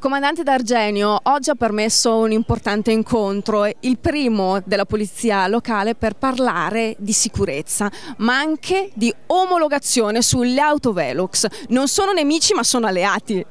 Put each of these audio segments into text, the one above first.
Comandante D'Argenio, oggi ha permesso un importante incontro, il primo della polizia locale per parlare di sicurezza, ma anche di omologazione sulle autovelox. Non sono nemici ma sono alleati.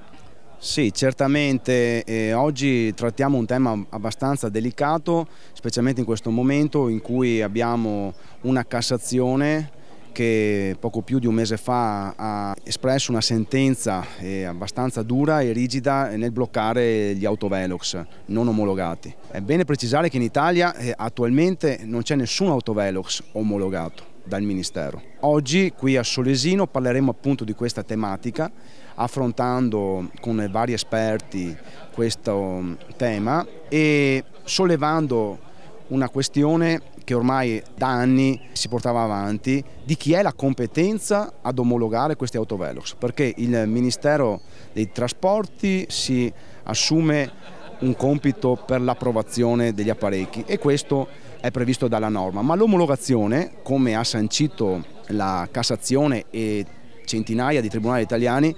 Sì, certamente eh, oggi trattiamo un tema abbastanza delicato, specialmente in questo momento in cui abbiamo una Cassazione che poco più di un mese fa ha espresso una sentenza eh, abbastanza dura e rigida nel bloccare gli autovelox non omologati. È bene precisare che in Italia eh, attualmente non c'è nessun autovelox omologato dal Ministero. Oggi qui a Solesino parleremo appunto di questa tematica affrontando con vari esperti questo mm, tema e sollevando una questione che ormai da anni si portava avanti di chi è la competenza ad omologare questi autovelox, perché il Ministero dei Trasporti si assume un compito per l'approvazione degli apparecchi e questo è previsto dalla norma, ma l'omologazione, come ha sancito la Cassazione e centinaia di tribunali italiani,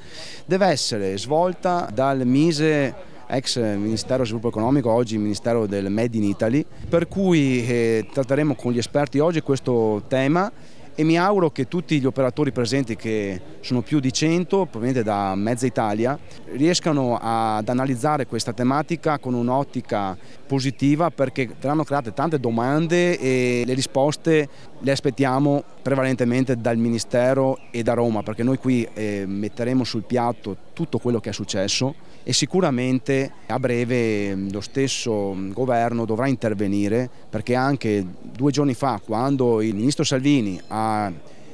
deve essere svolta dal Mise ex eh, Ministero dello Sviluppo Economico, oggi Ministero del Made in Italy, per cui eh, tratteremo con gli esperti oggi questo tema e mi auguro che tutti gli operatori presenti, che sono più di 100, provenienti da mezza Italia, riescano ad analizzare questa tematica con un'ottica positiva perché verranno create tante domande e le risposte le aspettiamo prevalentemente dal Ministero e da Roma, perché noi qui eh, metteremo sul piatto tutto quello che è successo e sicuramente a breve mm, lo stesso mm, governo dovrà intervenire perché anche due giorni fa quando il ministro Salvini ha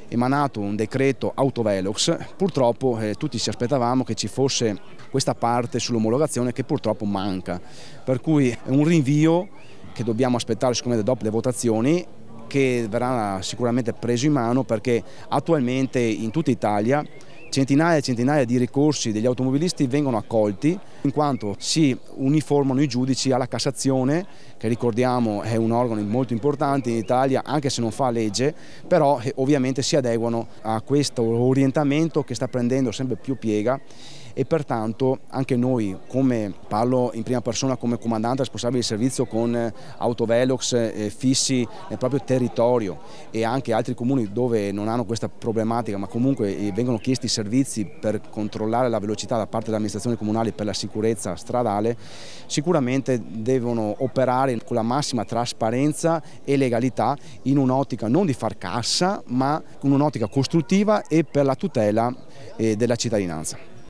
emanato un decreto autovelox, purtroppo eh, tutti ci aspettavamo che ci fosse questa parte sull'omologazione che purtroppo manca, per cui è un rinvio che dobbiamo aspettare siccome dopo le votazioni che verrà sicuramente preso in mano perché attualmente in tutta Italia centinaia e centinaia di ricorsi degli automobilisti vengono accolti in quanto si uniformano i giudici alla Cassazione che ricordiamo è un organo molto importante in Italia anche se non fa legge però eh, ovviamente si adeguano a questo orientamento che sta prendendo sempre più piega e pertanto anche noi, come parlo in prima persona come comandante responsabile di servizio con eh, autovelox eh, fissi nel proprio territorio e anche altri comuni dove non hanno questa problematica ma comunque vengono chiesti servizi per controllare la velocità da parte delle amministrazioni comunali per la sicurezza stradale sicuramente devono operare con la massima trasparenza e legalità in un'ottica non di far cassa ma con un'ottica costruttiva e per la tutela eh, della cittadinanza.